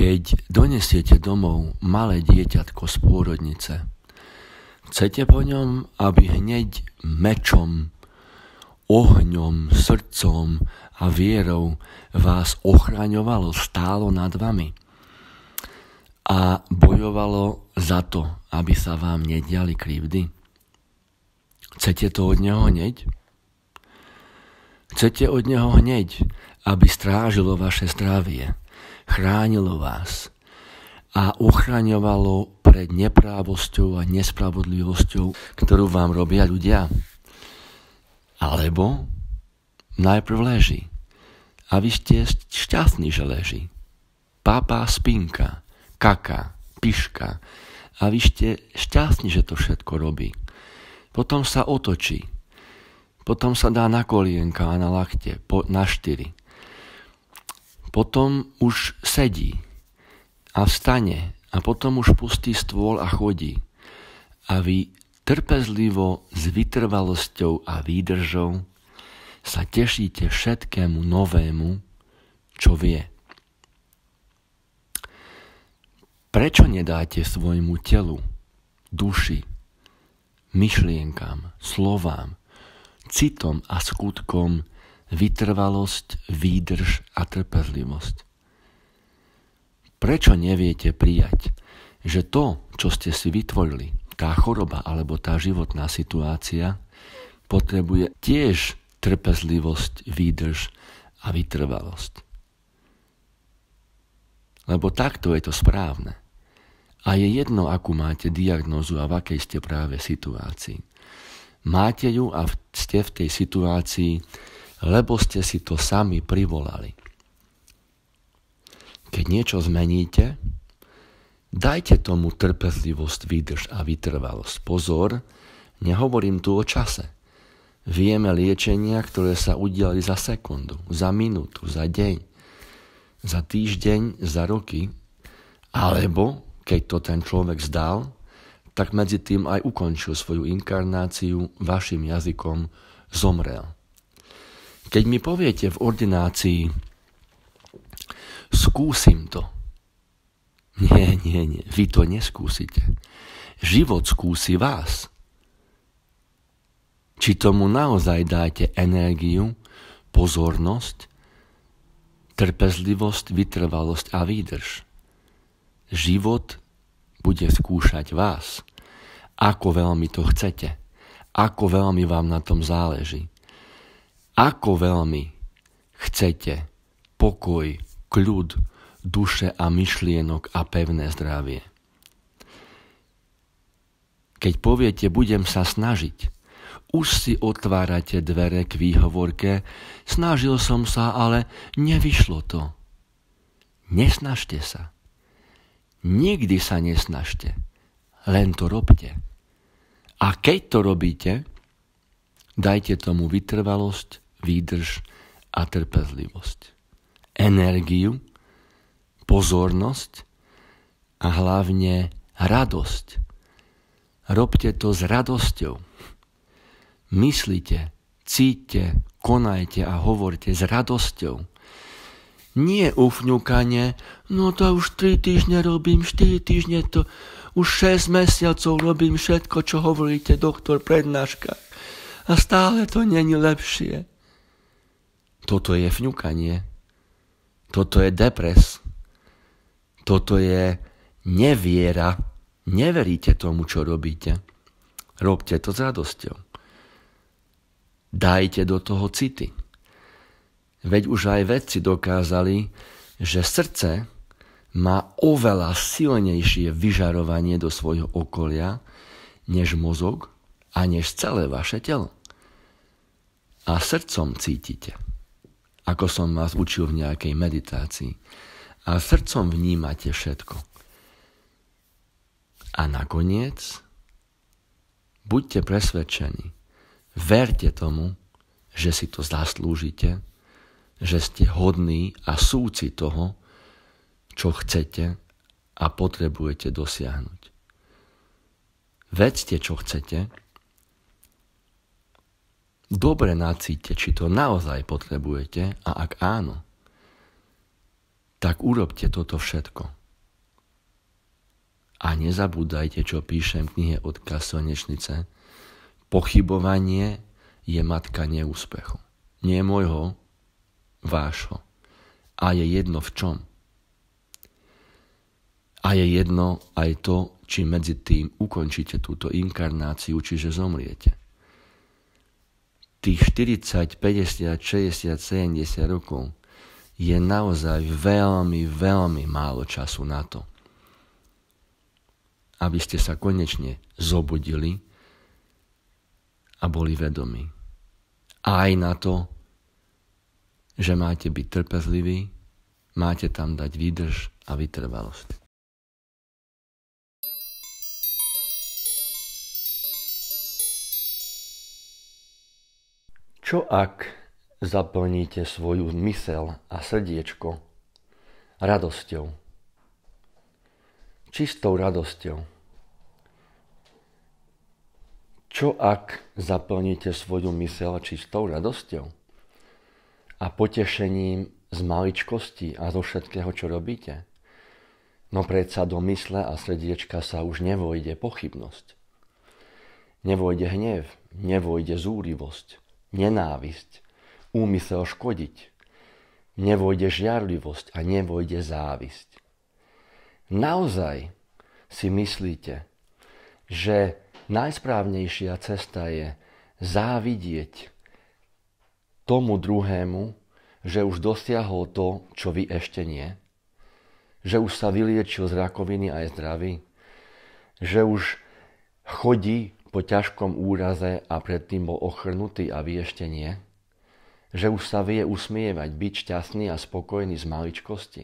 Keď donesiete domov malé dieťatko z pôrodnice, chcete po ňom, aby hneď mečom, ohňom, srdcom a vierou vás ochraňovalo, stálo nad vami a bojovalo za to, aby sa vám nediali krivdy? Chcete to od neho hneď? Chcete od neho hneď, aby strážilo vaše zdravie, chránilo vás a uchraňovalo pred neprávosťou a nespravodlivosťou, ktorú vám robia ľudia. Alebo najprv leží. A vy ste šťastní, že leží. Pápa spinka, kaka, piška. A vy ste šťastní, že to všetko robí. Potom sa otočí. Potom sa dá na kolienka a na lakte, po, na štyri. Potom už sedí a vstane a potom už pustí stôl a chodí. A vy trpezlivo, s vytrvalosťou a výdržou sa tešíte všetkému novému, čo vie. Prečo nedáte svojmu telu, duši, myšlienkam, slovám, citom a skutkom vytrvalosť, výdrž a trpezlivosť. Prečo neviete prijať, že to, čo ste si vytvorili, tá choroba alebo tá životná situácia, potrebuje tiež trpezlivosť, výdrž a vytrvalosť. Lebo takto je to správne. A je jedno, akú máte diagnózu a v akej ste práve situácii. Máte ju a ste v tej situácii, lebo ste si to sami privolali. Keď niečo zmeníte, dajte tomu trpezlivosť, výdrž a vytrvalosť. Pozor, nehovorím tu o čase. Vieme liečenia, ktoré sa udiali za sekundu, za minútu, za deň, za týždeň, za roky, alebo keď to ten človek zdal, tak medzi tým aj ukončil svoju inkarnáciu, vašim jazykom zomrel. Keď mi poviete v ordinácii, skúsim to. Nie, nie, nie, vy to neskúsite. Život skúsi vás. Či tomu naozaj dáte energiu, pozornosť, trpezlivosť, vytrvalosť a výdrž. Život bude skúšať vás, ako veľmi to chcete, ako veľmi vám na tom záleží ako veľmi chcete pokoj, kľud, duše a myšlienok a pevné zdravie. Keď poviete, budem sa snažiť, už si otvárate dvere k výhovorke, snažil som sa, ale nevyšlo to. Nesnažte sa. Nikdy sa nesnažte. Len to robte. A keď to robíte, Dajte tomu vytrvalosť, výdrž a trpezlivosť. Energiu, pozornosť a hlavne radosť. Robte to s radosťou. Myslite, cíťte, konajte a hovorte s radosťou. Nie ufňukanie, no to už 3 týždne robím, 4 týždne to, už 6 mesiacov robím všetko, čo hovoríte, doktor, prednáška a stále to není lepšie. Toto je fňukanie. Toto je depres. Toto je neviera. Neveríte tomu, čo robíte. Robte to s radosťou. Dajte do toho city. Veď už aj vedci dokázali, že srdce má oveľa silnejšie vyžarovanie do svojho okolia, než mozog a než celé vaše telo a srdcom cítite, ako som vás učil v nejakej meditácii. A srdcom vnímate všetko. A nakoniec buďte presvedčení, verte tomu, že si to zaslúžite, že ste hodní a súci toho, čo chcete a potrebujete dosiahnuť. Vedzte, čo chcete dobre nacíte, či to naozaj potrebujete a ak áno, tak urobte toto všetko. A nezabúdajte, čo píšem v knihe od Kasonečnice. Pochybovanie je matka neúspechu. Nie môjho, vášho. A je jedno v čom. A je jedno aj to, či medzi tým ukončíte túto inkarnáciu, čiže zomriete tých 40, 50, 60, 70 rokov je naozaj veľmi, veľmi málo času na to, aby ste sa konečne zobudili a boli vedomi. A aj na to, že máte byť trpezliví, máte tam dať výdrž a vytrvalosť. Čo ak zaplníte svoju mysel a srdiečko radosťou? Čistou radosťou. Čo ak zaplníte svoju mysel čistou radosťou a potešením z maličkosti a zo všetkého, čo robíte? No predsa do mysle a srdiečka sa už nevojde pochybnosť. Nevojde hnev, nevojde zúrivosť, nenávisť, úmysel škodiť. Nevojde žiarlivosť a nevojde závisť. Naozaj si myslíte, že najsprávnejšia cesta je závidieť tomu druhému, že už dosiahol to, čo vy ešte nie? Že už sa vyliečil z rakoviny a je zdravý? Že už chodí po ťažkom úraze a predtým bol ochrnutý a vy ešte nie? Že už sa vie usmievať, byť šťastný a spokojný z maličkosti?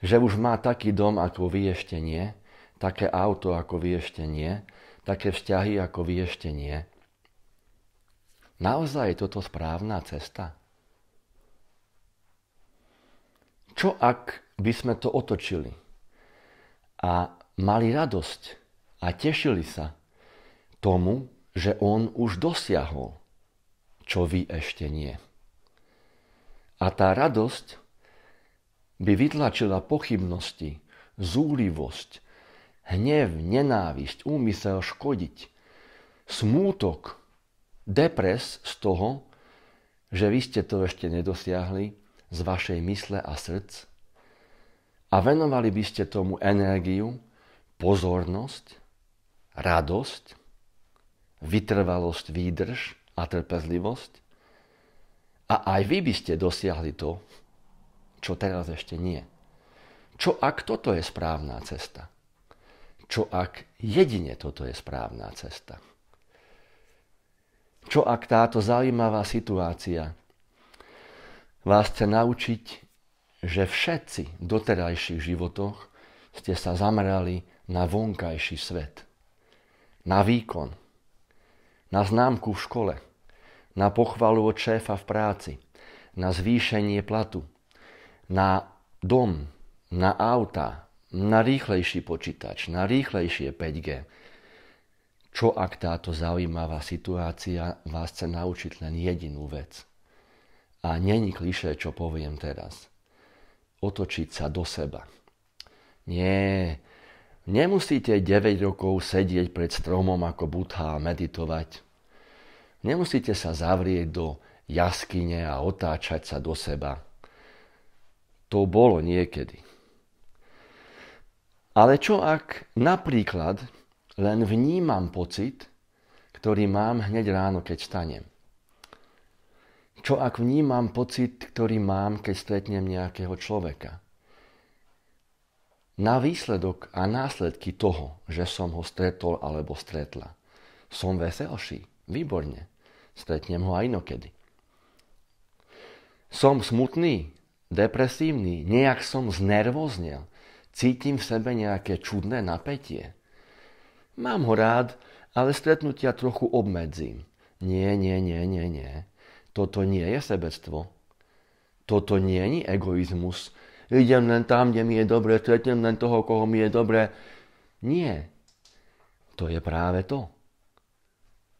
Že už má taký dom, ako vy ešte nie? Také auto, ako vy ešte nie? Také vzťahy, ako vy ešte nie? Naozaj je toto správna cesta? Čo ak by sme to otočili a mali radosť a tešili sa tomu, že on už dosiahol, čo vy ešte nie. A tá radosť by vytlačila pochybnosti, zúlivosť, hnev, nenávisť, úmysel škodiť, smútok, depres z toho, že vy ste to ešte nedosiahli z vašej mysle a srdc a venovali by ste tomu energiu, pozornosť, radosť, vytrvalosť, výdrž a trpezlivosť. A aj vy by ste dosiahli to, čo teraz ešte nie. Čo ak toto je správna cesta? Čo ak jedine toto je správna cesta? Čo ak táto zaujímavá situácia vás chce naučiť, že všetci v doterajších životoch ste sa zamerali na vonkajší svet, na výkon, na známku v škole, na pochvalu od šéfa v práci, na zvýšenie platu, na dom, na auta, na rýchlejší počítač, na rýchlejšie 5G. Čo ak táto zaujímavá situácia vás chce naučiť len jedinú vec? A není klišé, čo poviem teraz. Otočiť sa do seba. Nie, nemusíte 9 rokov sedieť pred stromom ako butha a meditovať. Nemusíte sa zavrieť do jaskyne a otáčať sa do seba. To bolo niekedy. Ale čo ak napríklad len vnímam pocit, ktorý mám hneď ráno, keď stanem? Čo ak vnímam pocit, ktorý mám, keď stretnem nejakého človeka? Na výsledok a následky toho, že som ho stretol alebo stretla, som veselší. Výborne. Stretnem ho aj inokedy. Som smutný, depresívny, nejak som znervoznel, cítim v sebe nejaké čudné napätie. Mám ho rád, ale stretnutia trochu obmedzím. Nie, nie, nie, nie, nie. Toto nie je sebectvo. Toto nie je egoizmus. Idem len tam, kde mi je dobre, stretnem len toho, koho mi je dobre. Nie. To je práve to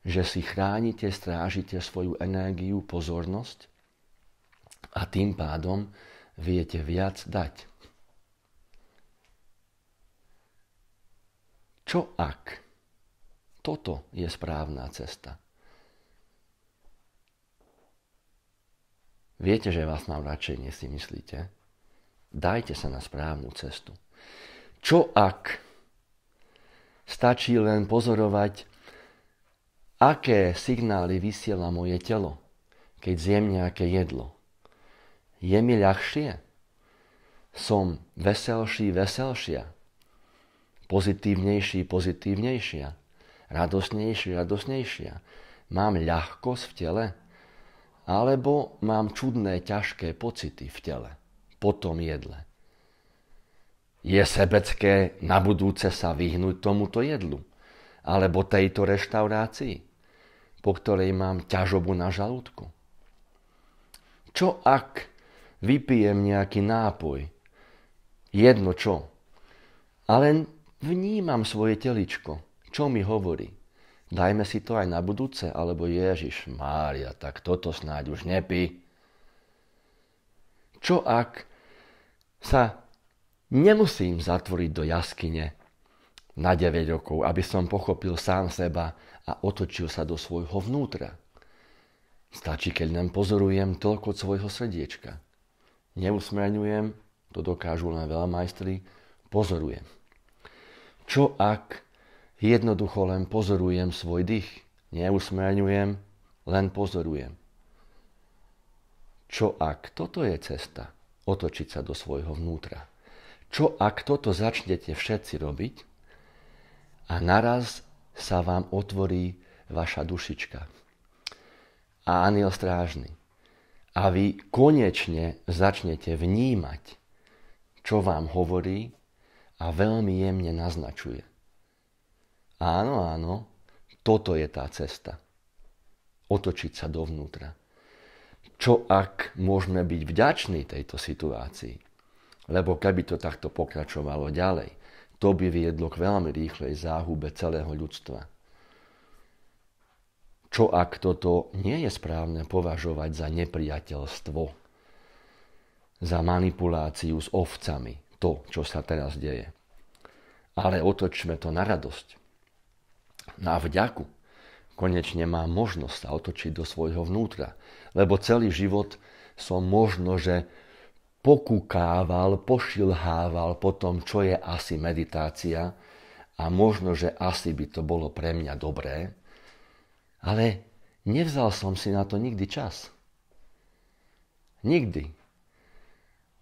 že si chránite, strážite svoju energiu, pozornosť a tým pádom viete viac dať. Čo ak? Toto je správna cesta. Viete, že vás mám radšej, si myslíte. Dajte sa na správnu cestu. Čo ak? Stačí len pozorovať aké signály vysiela moje telo, keď zjem nejaké jedlo. Je mi ľahšie? Som veselší, veselšia? Pozitívnejší, pozitívnejšia? Radosnejší, radosnejšia? Mám ľahkosť v tele? Alebo mám čudné, ťažké pocity v tele po tom jedle? Je sebecké na budúce sa vyhnúť tomuto jedlu alebo tejto reštaurácii? po ktorej mám ťažobu na žalúdku? Čo ak vypijem nejaký nápoj? Jedno čo. Ale vnímam svoje teličko, čo mi hovorí. Dajme si to aj na budúce, alebo Ježiš Mária, tak toto snáď už nepí. Čo ak sa nemusím zatvoriť do jaskyne na 9 rokov, aby som pochopil sám seba a otočil sa do svojho vnútra. Stačí, keď len pozorujem toľko svojho srdiečka. Neusmerňujem, to dokážu len veľa majstri, pozorujem. Čo ak jednoducho len pozorujem svoj dých? Neusmerňujem, len pozorujem. Čo ak toto je cesta otočiť sa do svojho vnútra? Čo ak toto začnete všetci robiť, a naraz sa vám otvorí vaša dušička. A aniel strážny. A vy konečne začnete vnímať, čo vám hovorí a veľmi jemne naznačuje. Áno, áno, toto je tá cesta. Otočiť sa dovnútra. Čo ak môžeme byť vďační tejto situácii? Lebo keby to takto pokračovalo ďalej, to by viedlo k veľmi rýchlej záhube celého ľudstva. Čo ak toto nie je správne považovať za nepriateľstvo, za manipuláciu s ovcami, to, čo sa teraz deje. Ale otočme to na radosť, na vďaku. Konečne má možnosť sa otočiť do svojho vnútra, lebo celý život som možno, že pokukával, pošilhával po tom, čo je asi meditácia a možno, že asi by to bolo pre mňa dobré, ale nevzal som si na to nikdy čas. Nikdy.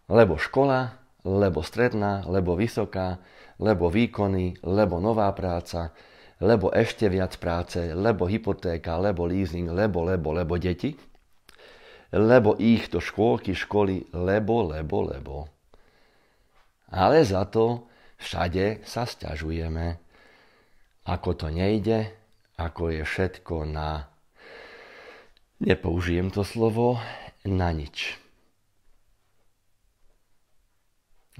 Lebo škola, lebo stredná, lebo vysoká, lebo výkony, lebo nová práca, lebo ešte viac práce, lebo hypotéka, lebo leasing, lebo, lebo, lebo deti lebo ich to škôlky, školy, lebo, lebo, lebo. Ale za to všade sa stiažujeme, ako to nejde, ako je všetko na... Nepoužijem to slovo na nič.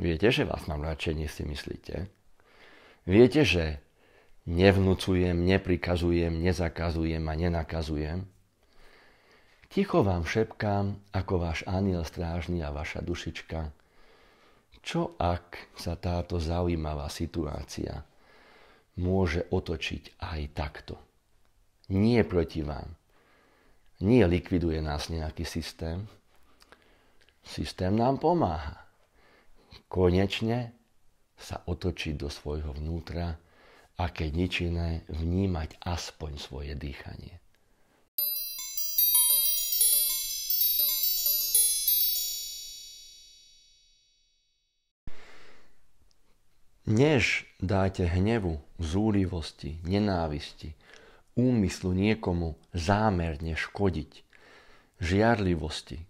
Viete, že vás mám radšej, než si myslíte. Viete, že nevnúcujem, neprikazujem, nezakazujem a nenakazujem. Ticho vám šepkám, ako váš aniel strážny a vaša dušička. Čo ak sa táto zaujímavá situácia môže otočiť aj takto? Nie proti vám. Nie likviduje nás nejaký systém. Systém nám pomáha. Konečne sa otočiť do svojho vnútra a keď nič iné, vnímať aspoň svoje dýchanie. Než dáte hnevu, zúrivosti, nenávisti, úmyslu niekomu zámerne škodiť, žiarlivosti.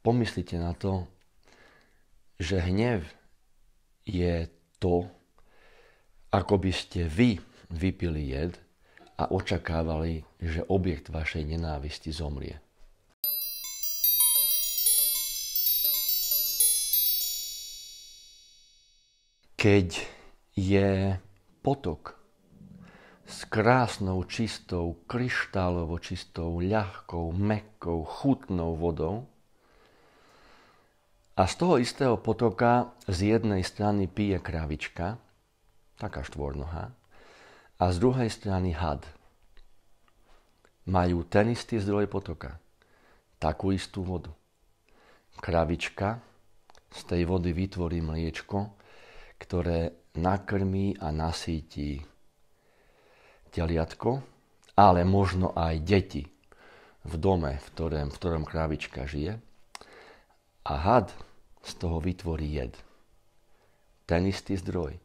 Pomyslite na to, že hnev je to, ako by ste vy vypili jed a očakávali, že objekt vašej nenávisti zomrie. keď je potok s krásnou, čistou, kryštálovo čistou, ľahkou, mekkou, chutnou vodou. A z toho istého potoka z jednej strany pije krávička, taká štvornoha, a z druhej strany had. Majú ten istý zdroj potoka, takú istú vodu. Kravička z tej vody vytvorí mliečko, ktoré nakrmí a nasýti teliatko, ale možno aj deti v dome, v ktorom, v ktorom krávička žije. A had z toho vytvorí jed. Ten istý zdroj.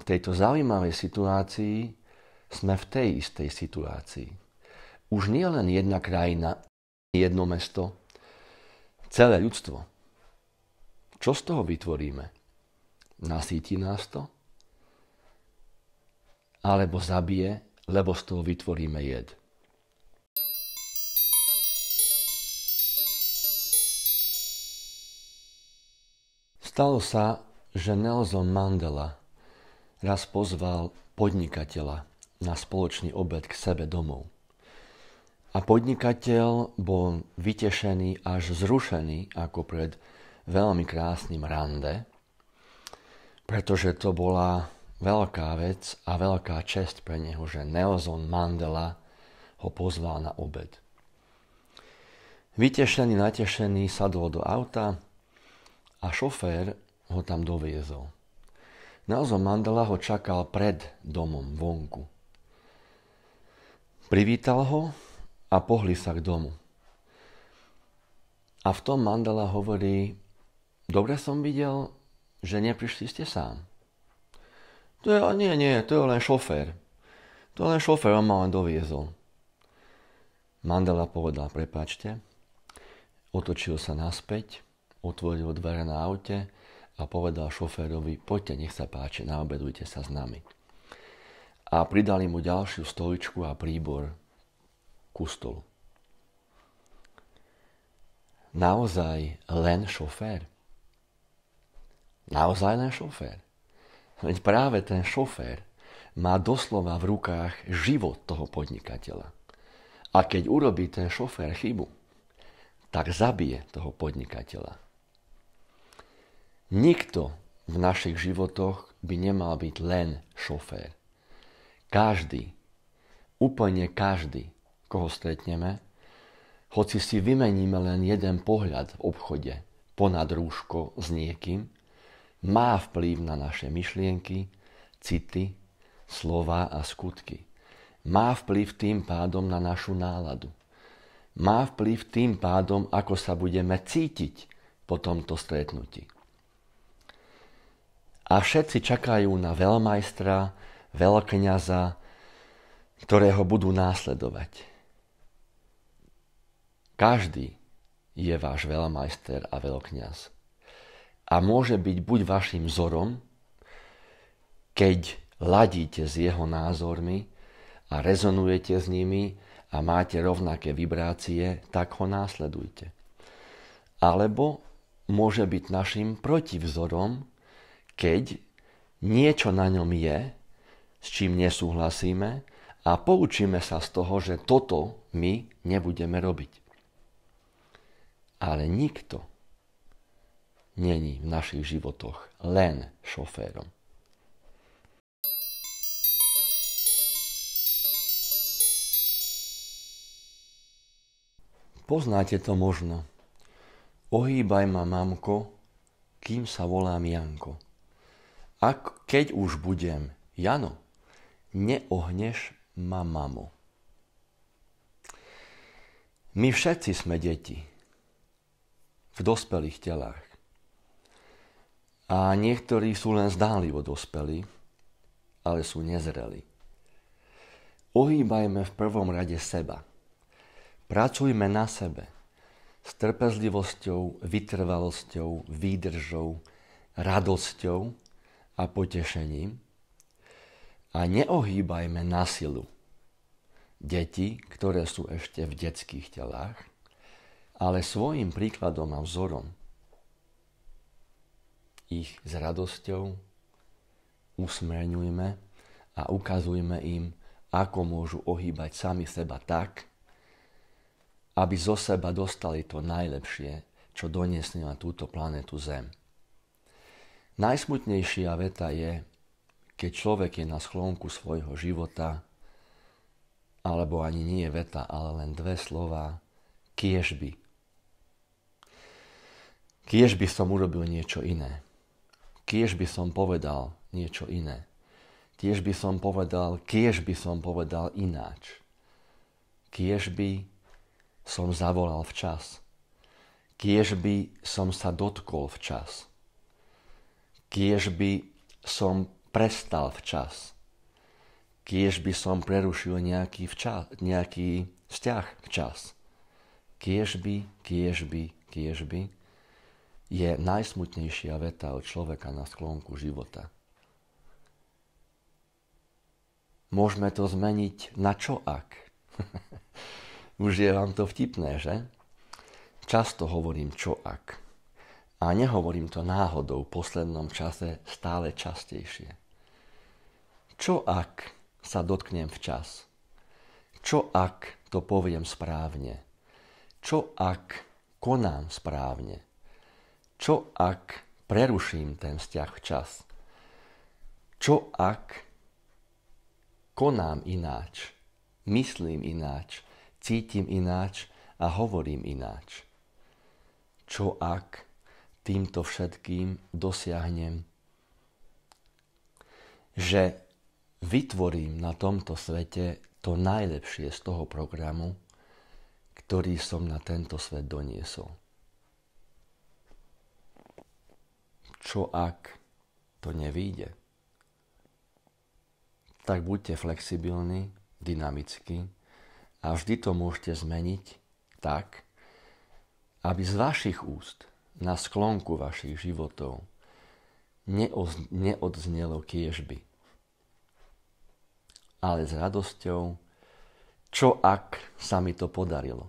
V tejto zaujímavej situácii sme v tej istej situácii. Už nie len jedna krajina, jedno mesto, celé ľudstvo čo z toho vytvoríme? Nasíti nás to? Alebo zabije, lebo z toho vytvoríme jed. Stalo sa, že Nelson Mandela raz pozval podnikateľa na spoločný obed k sebe domov. A podnikateľ bol vytešený až zrušený, ako pred veľmi krásnym rande, pretože to bola veľká vec a veľká čest pre neho, že Nelson Mandela ho pozval na obed. Vytešený, natešený sadol do auta a šofér ho tam doviezol. Nelson Mandela ho čakal pred domom vonku. Privítal ho a pohli sa k domu. A v tom Mandela hovorí, Dobre som videl, že neprišli ste sám. To je, nie, nie, to je len šofér. To je len šofér, on ma len doviezol. Mandela povedal, prepáčte. Otočil sa naspäť, otvoril dvere na aute a povedal šoférovi, poďte, nech sa páči, naobedujte sa s nami. A pridali mu ďalšiu stoličku a príbor ku stolu. Naozaj len šofér? naozaj len šofér. Veď práve ten šofér má doslova v rukách život toho podnikateľa. A keď urobí ten šofér chybu, tak zabije toho podnikateľa. Nikto v našich životoch by nemal byť len šofér. Každý, úplne každý, koho stretneme, hoci si vymeníme len jeden pohľad v obchode ponad rúško s niekým, má vplyv na naše myšlienky, city, slova a skutky. Má vplyv tým pádom na našu náladu. Má vplyv tým pádom, ako sa budeme cítiť po tomto stretnutí. A všetci čakajú na veľmajstra, veľkňaza, ktorého budú následovať. Každý je váš veľmajster a veľkňaz a môže byť buď vašim vzorom, keď ladíte s jeho názormi a rezonujete s nimi a máte rovnaké vibrácie, tak ho následujte. Alebo môže byť našim protivzorom, keď niečo na ňom je, s čím nesúhlasíme a poučíme sa z toho, že toto my nebudeme robiť. Ale nikto není v našich životoch len šoférom. Poznáte to možno. Ohýbaj ma, mamko, kým sa volám Janko. A keď už budem Jano, neohneš ma, mamo. My všetci sme deti v dospelých telách. A niektorí sú len zdálivo dospelí, ale sú nezreli. Ohýbajme v prvom rade seba. Pracujme na sebe s trpezlivosťou, vytrvalosťou, výdržou, radosťou a potešením. A neohýbajme na silu deti, ktoré sú ešte v detských telách, ale svojim príkladom a vzorom ich s radosťou, usmerňujme a ukazujme im, ako môžu ohýbať sami seba tak, aby zo seba dostali to najlepšie, čo doniesli na túto planetu Zem. Najsmutnejšia veta je, keď človek je na sklonku svojho života, alebo ani nie je veta, ale len dve slova, kiež by. Kiež by som urobil niečo iné kiež by som povedal niečo iné. Tiež by som povedal, kiež by som povedal ináč. Kiež by som zavolal včas. Kiež by som sa dotkol včas. Kiež by som prestal včas. Kiež by som prerušil nejaký, včas, nejaký vzťah včas. Kiež by, kiež by, kiež by je najsmutnejšia veta od človeka na sklonku života. Môžeme to zmeniť na čo ak? Už je vám to vtipné, že? Často hovorím čo ak. A nehovorím to náhodou v poslednom čase stále častejšie. Čo ak sa dotknem včas? Čo ak to poviem správne? Čo ak konám správne? Čo ak preruším ten vzťah včas? Čo ak konám ináč, myslím ináč, cítim ináč a hovorím ináč? Čo ak týmto všetkým dosiahnem, že vytvorím na tomto svete to najlepšie z toho programu, ktorý som na tento svet doniesol. čo ak to nevíde. Tak buďte flexibilní, dynamickí a vždy to môžete zmeniť tak, aby z vašich úst na sklonku vašich životov neoz- neodznelo kiežby. Ale s radosťou, čo ak sa mi to podarilo.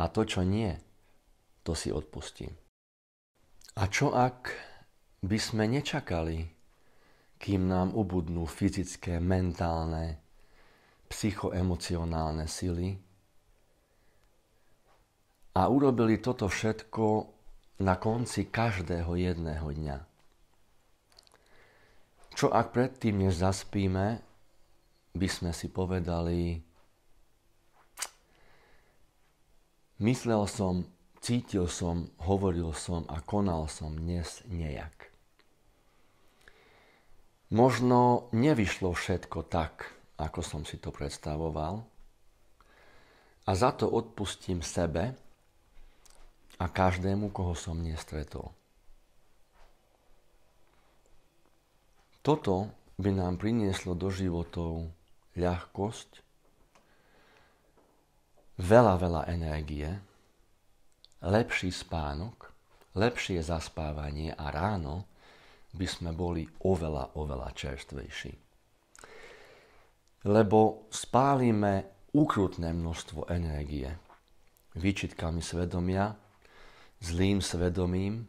A to, čo nie, to si odpustím. A čo ak by sme nečakali, kým nám ubudnú fyzické, mentálne, psychoemocionálne sily a urobili toto všetko na konci každého jedného dňa. Čo ak predtým, než zaspíme, by sme si povedali, myslel som cítil som, hovoril som a konal som dnes nejak. Možno nevyšlo všetko tak, ako som si to predstavoval, a za to odpustím sebe a každému, koho som nestretol. Toto by nám prinieslo do životov ľahkosť, veľa, veľa energie, lepší spánok, lepšie zaspávanie a ráno by sme boli oveľa, oveľa čerstvejší. Lebo spálime ukrutné množstvo energie výčitkami svedomia, zlým svedomím,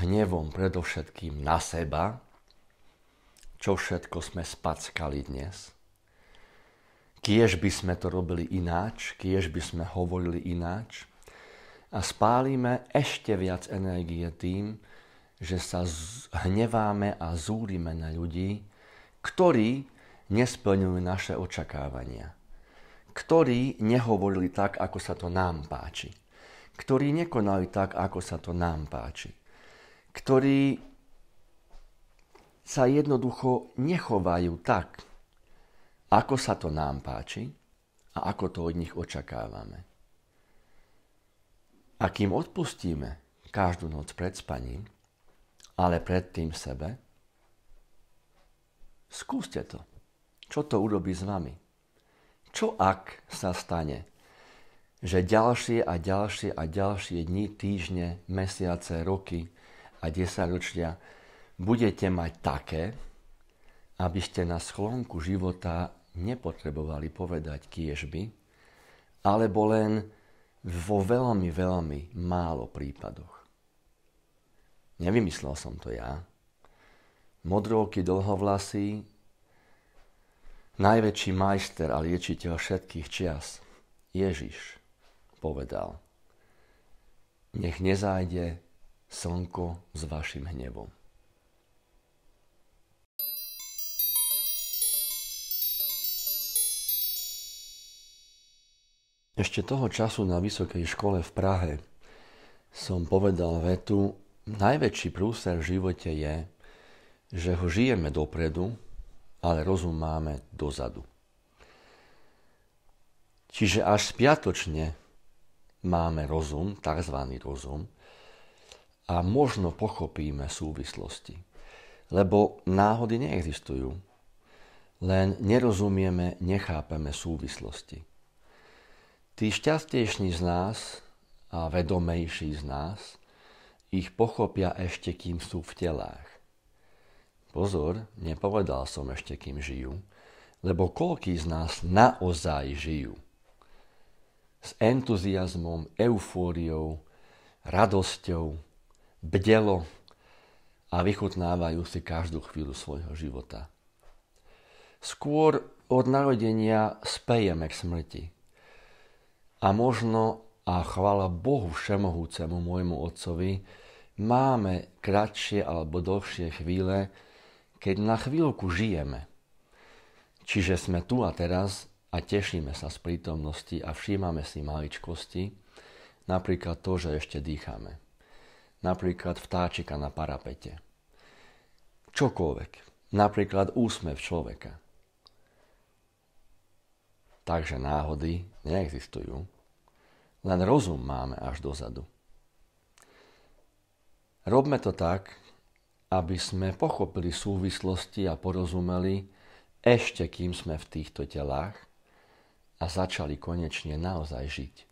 hnevom predovšetkým na seba, čo všetko sme spackali dnes. Kiež by sme to robili ináč, kiež by sme hovorili ináč, a spálime ešte viac energie tým, že sa hneváme a zúrime na ľudí, ktorí nesplňujú naše očakávania, ktorí nehovorili tak, ako sa to nám páči, ktorí nekonali tak, ako sa to nám páči, ktorí sa jednoducho nechovajú tak, ako sa to nám páči a ako to od nich očakávame. A kým odpustíme každú noc pred spaním, ale predtým sebe, skúste to. Čo to urobí s vami? Čo ak sa stane, že ďalšie a ďalšie a ďalšie dni, týždne, mesiace, roky a desaťročia budete mať také, aby ste na schlonku života nepotrebovali povedať kiežby, alebo len vo veľmi, veľmi málo prípadoch. Nevymyslel som to ja. Modrovky dlhovlasy, najväčší majster a liečiteľ všetkých čias, Ježiš, povedal, nech nezájde slnko s vašim hnevom. Ešte toho času na vysokej škole v Prahe som povedal vetu, najväčší prúser v živote je, že ho žijeme dopredu, ale rozum máme dozadu. Čiže až spiatočne máme rozum, tzv. rozum, a možno pochopíme súvislosti. Lebo náhody neexistujú, len nerozumieme, nechápeme súvislosti. Tí šťastnejší z nás a vedomejší z nás ich pochopia ešte, kým sú v telách. Pozor, nepovedal som ešte, kým žijú, lebo koľký z nás naozaj žijú. S entuziasmom, eufóriou, radosťou, bdelo a vychutnávajú si každú chvíľu svojho života. Skôr od narodenia spejeme k smrti, a možno, a chvála Bohu Všemohúcemu môjmu Otcovi, máme kratšie alebo dlhšie chvíle, keď na chvíľku žijeme. Čiže sme tu a teraz a tešíme sa z prítomnosti a všímame si maličkosti, napríklad to, že ešte dýchame. Napríklad vtáčika na parapete. Čokoľvek. Napríklad úsmev človeka. Takže náhody neexistujú. Len rozum máme až dozadu. Robme to tak, aby sme pochopili súvislosti a porozumeli ešte kým sme v týchto telách a začali konečne naozaj žiť.